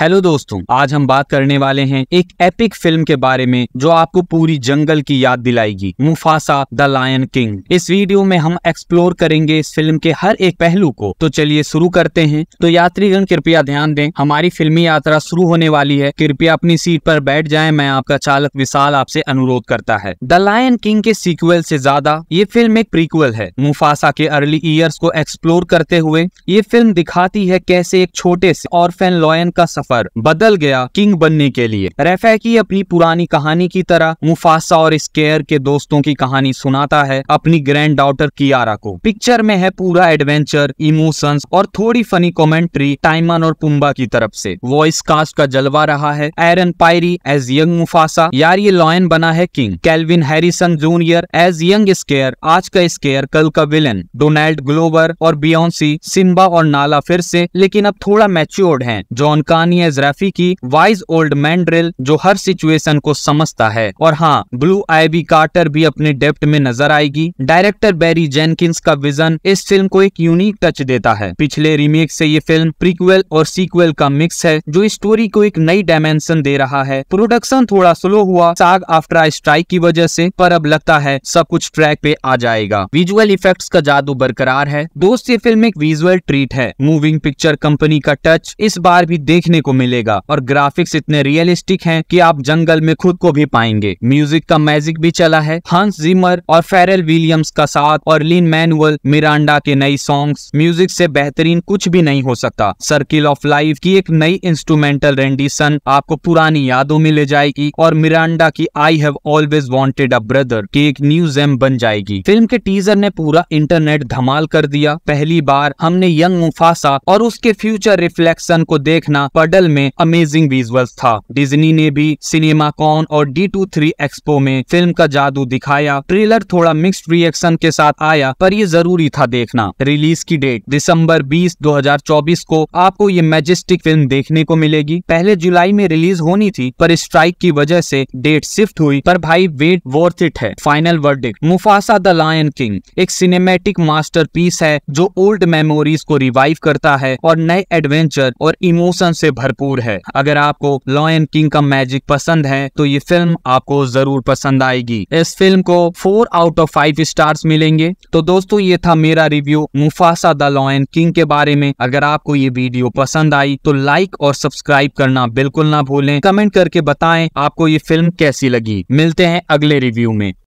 hello दोस्तों आज हम बात करने वाले हैं एक एपिक फिल्म के बारे में जो आपको पूरी जंगल की याद दिलाएगी मुफासा द लायन किंग इस वीडियो में हम एक्सप्लोर करेंगे इस फिल्म के हर एक पहलू को तो चलिए शुरू करते हैं तो यात्रीगण कृपया ध्यान दें हमारी फिल्मी यात्रा शुरू होने वाली है कृपया अपनी सीट पर बैठ जाए मैं आपका चालक विशाल आपसे अनुरोध करता है द लायन किंग के सीक्वल से ज्यादा ये फिल्म एक प्रीक्वल है मुफासा के अर्ली ईयर्स को एक्सप्लोर करते हुए ये फिल्म दिखाती है कैसे एक छोटे से फैन लॉयन का सफर बदल गया किंग बनने के लिए रेफे की अपनी पुरानी कहानी की तरह मुफासा और स्केयर के दोस्तों की कहानी सुनाता है अपनी ग्रैंड डॉटर कियारा को पिक्चर में है पूरा एडवेंचर इमोशंस और थोड़ी फनी कॉमेंट्री टाइमन और पुम्बा की तरफ से वॉइस कास्ट का जलवा रहा है एरन पायरी एज यंग मुफासा यार ये लॉयन बना है king Kelvin Harrison junior as young Scar आज का स्केयर कल का विलन डोनाल्ड ग्लोबर और बियोन्सी सिम्बा और नाला फिर से लेकिन अब थोड़ा मैच्योर्ड हैं जॉन कानी दानिया जराफी की वाइज ओल्ड मैन ड्रिल जो हर सिचुएशन को समझता है और हाँ ब्लू आईबी कार्टर भी अपने डेप्ट में नजर आएगी डायरेक्टर बैरी जेनकिंस का विजन इस फिल्म को एक यूनिक टच देता है पिछले रिमेक से ये फिल्म प्रीक्वेल और सीक्वेल का मिक्स है जो स्टोरी को एक नई डायमेंशन दे रहा है प्रोडक्शन थोड़ा स्लो हुआ साग आफ्टर आई स्ट्राइक की वजह से पर अब लगता है सब कुछ ट्रैक पे आ जाएगा विजुअल इफेक्ट्स का जादू बरकरार है दोस्त ये फिल्म एक विजुअल ट्रीट है मूविंग पिक्चर कंपनी का टच इस बार भी देखने को मिलेगा और ग्राफिक्स इतने रियलिस्टिक हैं कि आप जंगल में खुद को भी पाएंगे म्यूजिक का मैजिक भी चला है हंस जिमर और फेरल विलियम्स का साथ और लिन मैनुअल मिरांडा के नई सॉन्ग म्यूजिक से बेहतरीन कुछ भी नहीं हो सकता सर्किल ऑफ लाइफ की एक नई इंस्ट्रूमेंटल रेंडिसन आपको पुरानी यादों में ले जाएगी और मिरांडा की I have always wanted a brother की एक न्यू जेम बन जाएगी फिल्म के टीजर ने पूरा इंटरनेट धमाल कर दिया पहली बार हमने यंग मुफासा और उसके फ्यूचर रिफ्लेक्शन को देखना पड़ा मॉडल में अमेजिंग विजुअल्स था डिज्नी ने भी सिनेमा कॉन और डी टू थ्री एक्सपो में फिल्म का जादू दिखाया ट्रेलर थोड़ा मिक्स्ड रिएक्शन के साथ आया पर ये जरूरी था देखना रिलीज की डेट दिसंबर 20 2024 को आपको ये मैजेस्टिक फिल्म देखने को मिलेगी पहले जुलाई में रिलीज होनी थी पर स्ट्राइक की वजह से डेट शिफ्ट हुई पर भाई वेट वर्थ इट है final word Mufasa the Lion King एक सिनेमेटिक मास्टर है जो ओल्ड मेमोरीज को रिवाइव करता है और नए एडवेंचर और इमोशन से भर भरपूर है अगर आपको लॉयन किंग का मैजिक पसंद है तो ये फिल्म आपको जरूर पसंद आएगी इस फिल्म को four out of five stars मिलेंगे तो दोस्तों ये था मेरा review Mufasa the Lion King के बारे में अगर आपको ये वीडियो पसंद आई तो लाइक और सब्सक्राइब करना बिल्कुल ना भूलें कमेंट करके बताएं आपको ये फिल्म कैसी लगी मिलते हैं अगले रिव्यू में